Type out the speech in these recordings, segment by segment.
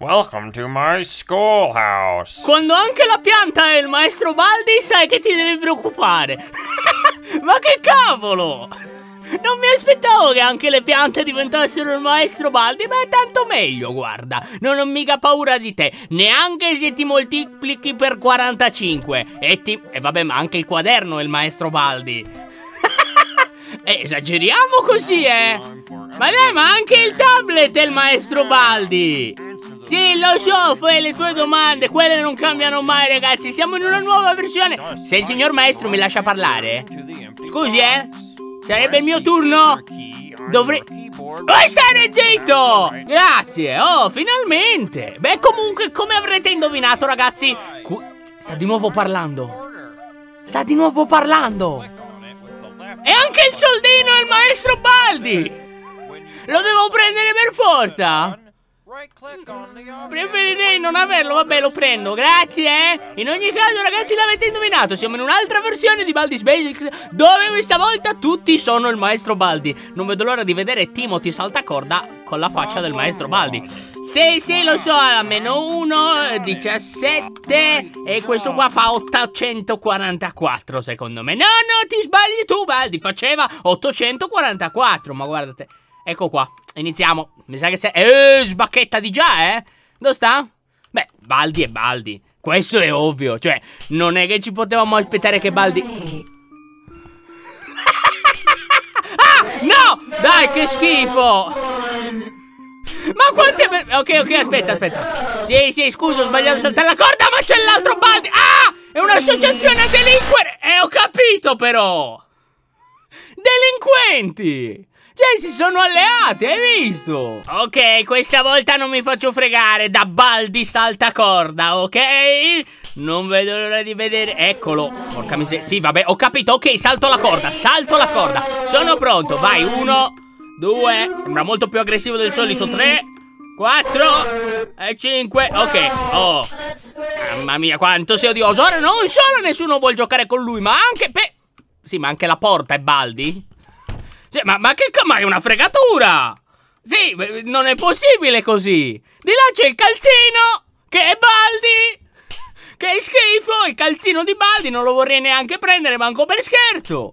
Welcome to my schoolhouse. Quando anche la pianta è il maestro Baldi, sai che ti devi preoccupare. Ma che cavolo! Non mi aspettavo che anche le piante diventassero il maestro Baldi, ma è tanto meglio, guarda. Non ho mica paura di te, neanche se ti moltiplichi per 45. E ti... E vabbè, ma anche il quaderno è il maestro Baldi esageriamo così, eh! Ma dai, ma anche il tablet è il maestro Baldi! Sì, lo so, fai le tue domande, quelle non cambiano mai, ragazzi, siamo in una nuova versione! Se il signor maestro mi lascia parlare... Scusi, eh? Sarebbe il mio turno? Dovrei... Vuoi oh, stare zitto! Grazie, oh, finalmente! Beh, comunque, come avrete indovinato, ragazzi... Sta di nuovo parlando! Sta di nuovo parlando! E anche il soldino è il maestro Baldi! Lo devo prendere per forza! Mm. Mm. Preferirei non averlo, vabbè lo prendo, grazie eh In ogni caso ragazzi l'avete indovinato, siamo in un'altra versione di Baldi's Basics Dove questa volta tutti sono il maestro Baldi Non vedo l'ora di vedere Timothy saltacorda con la faccia del maestro Baldi Sì sì lo so, meno 1, 17 e questo qua fa 844 secondo me No no ti sbagli tu Baldi, faceva 844 ma guardate Ecco qua, iniziamo. Mi sa che sei... Eeeh, sbacchetta di già, eh? Dove sta? Beh, Baldi e Baldi. Questo è ovvio, cioè, non è che ci potevamo aspettare che Baldi... ah, no! Dai, che schifo! Ma quante... Ok, ok, aspetta, aspetta. Sì, sì, scusa, ho sbagliato a saltare la corda, ma c'è l'altro Baldi. Ah! È un'associazione a delinquere! E eh, ho capito, però! Delinquenti! Cioè, si sono alleati, hai visto? Ok, questa volta non mi faccio fregare da Baldi saltacorda, ok? Non vedo l'ora di vedere... Eccolo, porca miseria... Sì, vabbè, ho capito, ok, salto la corda, salto la corda Sono pronto, vai, uno, due Sembra molto più aggressivo del solito, tre quattro e cinque, Ok, oh Mamma mia, quanto sei odioso Ora non solo nessuno vuole giocare con lui Ma anche... per... Sì, ma anche la porta è Baldi? Sì, ma, ma che ma è una fregatura! Sì, eh, non è possibile così! Di là c'è il calzino, che è Baldi! Che è schifo, il calzino di Baldi non lo vorrei neanche prendere, manco per scherzo!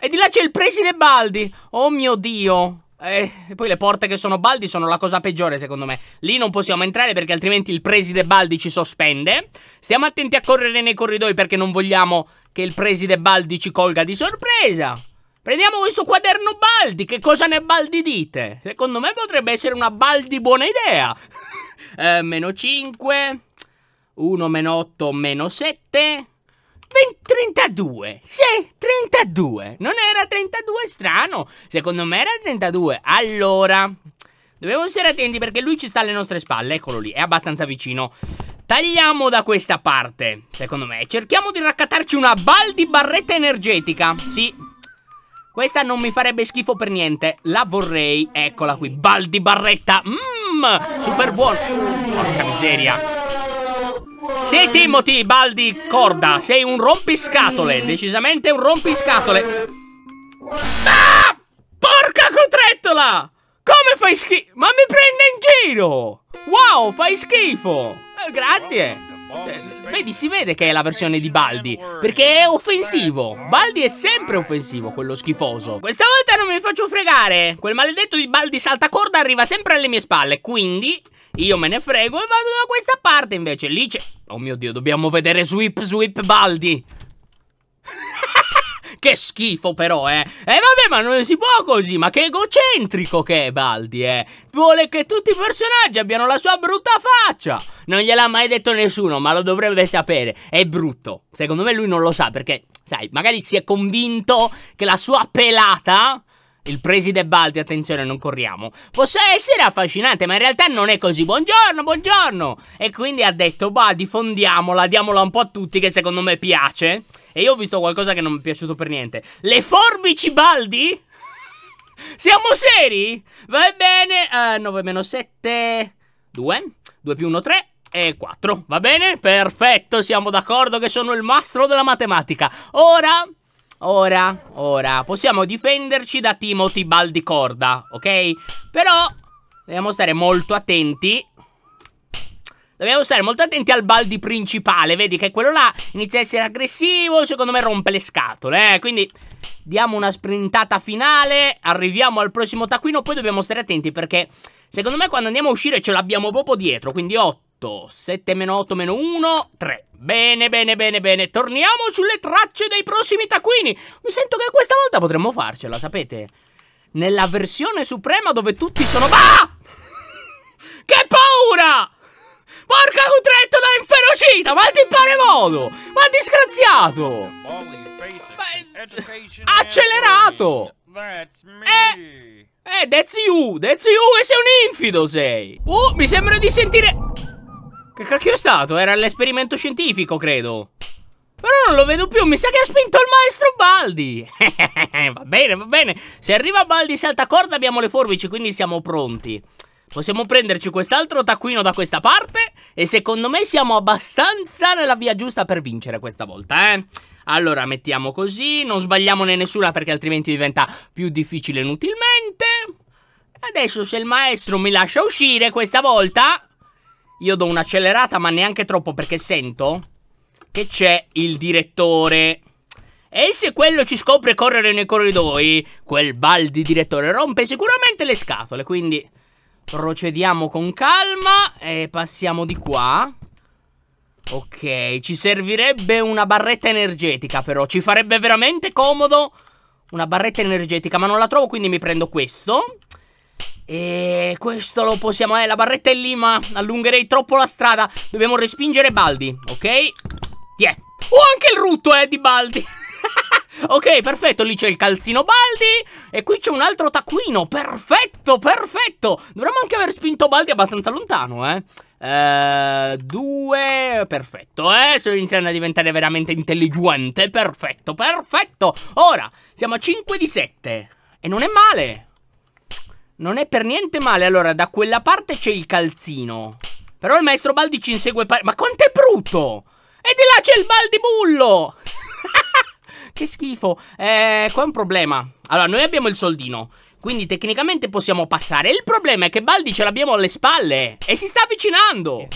E di là c'è il preside Baldi! Oh mio Dio! Eh, e poi le porte che sono baldi sono la cosa peggiore secondo me Lì non possiamo entrare perché altrimenti il preside Baldi ci sospende Stiamo attenti a correre nei corridoi perché non vogliamo che il preside Baldi ci colga di sorpresa Prendiamo questo quaderno Baldi, che cosa ne Baldi dite? Secondo me potrebbe essere una Baldi buona idea eh, Meno 5 1 meno 8 meno 7 32, sì, 32. Non era 32 strano, secondo me era 32. Allora, dobbiamo stare attenti perché lui ci sta alle nostre spalle, eccolo lì, è abbastanza vicino. Tagliamo da questa parte, secondo me. Cerchiamo di raccattarci una bal di barretta energetica. Sì, questa non mi farebbe schifo per niente. La vorrei. Eccola qui. Bal di barretta. Mmm, super buono. Porca miseria. Sì, Timothy Baldi Corda, sei un rompiscatole, mm. decisamente un rompiscatole. Ah! Porca cotrettola! Come fai schifo? Ma mi prende in giro! Wow, fai schifo! Eh, grazie! Eh, vedi, si vede che è la versione di Baldi, perché è offensivo. Baldi è sempre offensivo, quello schifoso. Questa volta non mi faccio fregare. Quel maledetto di Baldi saltacorda arriva sempre alle mie spalle, quindi... Io me ne frego e vado da questa parte invece. Lì c'è... Oh mio Dio, dobbiamo vedere Sweep Sweep Baldi. che schifo però, eh. E eh, vabbè, ma non si può così. Ma che egocentrico che è Baldi, eh. Vuole che tutti i personaggi abbiano la sua brutta faccia. Non gliel'ha mai detto nessuno, ma lo dovrebbe sapere. È brutto. Secondo me lui non lo sa perché, sai, magari si è convinto che la sua pelata il preside Balti, attenzione, non corriamo. Possa essere affascinante, ma in realtà non è così. Buongiorno, buongiorno! E quindi ha detto, bah, diffondiamola, diamola un po' a tutti che secondo me piace. E io ho visto qualcosa che non mi è piaciuto per niente. Le forbici Baldi? Siamo seri? Va bene, uh, eh, 9 meno 7, 2, 2 più 1, 3 e 4, va bene? Perfetto, siamo d'accordo che sono il mastro della matematica. Ora Ora, ora, possiamo difenderci da Timothy Baldicorda, ok? Però dobbiamo stare molto attenti Dobbiamo stare molto attenti al Baldi principale, vedi che quello là inizia a essere aggressivo, secondo me rompe le scatole, eh? quindi diamo una sprintata finale, arriviamo al prossimo taccuino, poi dobbiamo stare attenti perché secondo me quando andiamo a uscire ce l'abbiamo proprio dietro, quindi 8. 8, 7 meno 8 meno 1, 3. Bene, bene, bene, bene. Torniamo sulle tracce dei prossimi taccuini. Mi sento che questa volta potremmo farcela, sapete? Nella versione suprema dove tutti sono... Ah! che paura! Porca cutretto l'ha inferocita! Ma ti pare modo! Ma disgraziato! Beh, accelerato! Eh, eh, that's you! That's you e sei un infido sei! Oh, mi sembra di sentire... Che cacchio è stato? Era l'esperimento scientifico, credo. Però non lo vedo più, mi sa che ha spinto il maestro Baldi. va bene, va bene. Se arriva Baldi salta corda abbiamo le forbici, quindi siamo pronti. Possiamo prenderci quest'altro taccuino da questa parte e secondo me siamo abbastanza nella via giusta per vincere questa volta, eh. Allora, mettiamo così, non sbagliamone nessuna perché altrimenti diventa più difficile inutilmente. Adesso se il maestro mi lascia uscire questa volta... Io do un'accelerata, ma neanche troppo perché sento che c'è il direttore. E se quello ci scopre correre nei corridoi, quel bal di direttore rompe sicuramente le scatole, quindi procediamo con calma e passiamo di qua. Ok, ci servirebbe una barretta energetica però, ci farebbe veramente comodo una barretta energetica, ma non la trovo quindi mi prendo questo. E questo lo possiamo... Eh, la barretta è lì, ma allungherei troppo la strada. Dobbiamo respingere Baldi, ok? Yeah. Oh, anche il rutto, eh, di Baldi. ok, perfetto, lì c'è il calzino Baldi. E qui c'è un altro taccuino. Perfetto, perfetto. Dovremmo anche aver spinto Baldi abbastanza lontano, eh. Uh, due, perfetto, eh, sto iniziando a diventare veramente intelligente, perfetto, perfetto, ora, siamo a 5 di 7, e non è male, non è per niente male. Allora, da quella parte c'è il calzino. Però il maestro Baldi ci insegue... Ma quanto è brutto! E di là c'è il Baldibullo! che schifo. Eh, qua è un problema. Allora, noi abbiamo il soldino. Quindi tecnicamente possiamo passare. Il problema è che Baldi ce l'abbiamo alle spalle. E si sta avvicinando.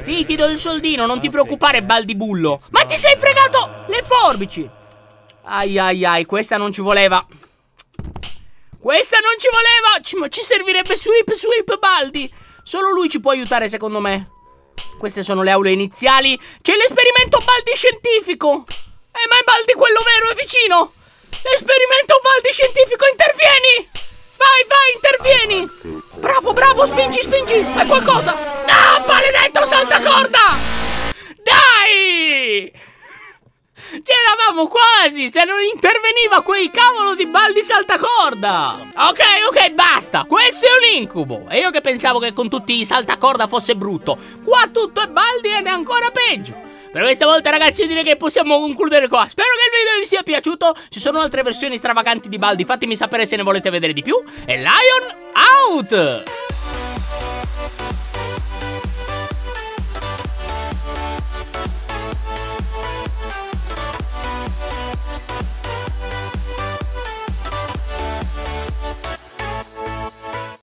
Sì, ti do il soldino, non ti preoccupare, Baldibullo. Ma ti sei fregato le forbici! Ai ai ai, questa non ci voleva. Questa non ci voleva! Ci, ma ci servirebbe sweep, sweep, Baldi! Solo lui ci può aiutare, secondo me. Queste sono le aule iniziali. C'è l'esperimento Baldi scientifico! Eh, ma è Baldi quello vero, è vicino! L'esperimento Baldi scientifico, intervieni! Vai, vai, intervieni! Bravo, bravo, spingi, spingi! Fai qualcosa! No, ah, maledetto saltacorda! c'eravamo quasi se non interveniva quel cavolo di baldi di saltacorda Ok, ok, basta Questo è un incubo E io che pensavo che con tutti i saltacorda fosse brutto Qua tutto è baldi ed è ancora peggio per questa volta ragazzi io direi che possiamo concludere qua Spero che il video vi sia piaciuto Ci sono altre versioni stravaganti di Baldi Fatemi sapere se ne volete vedere di più E Lion out!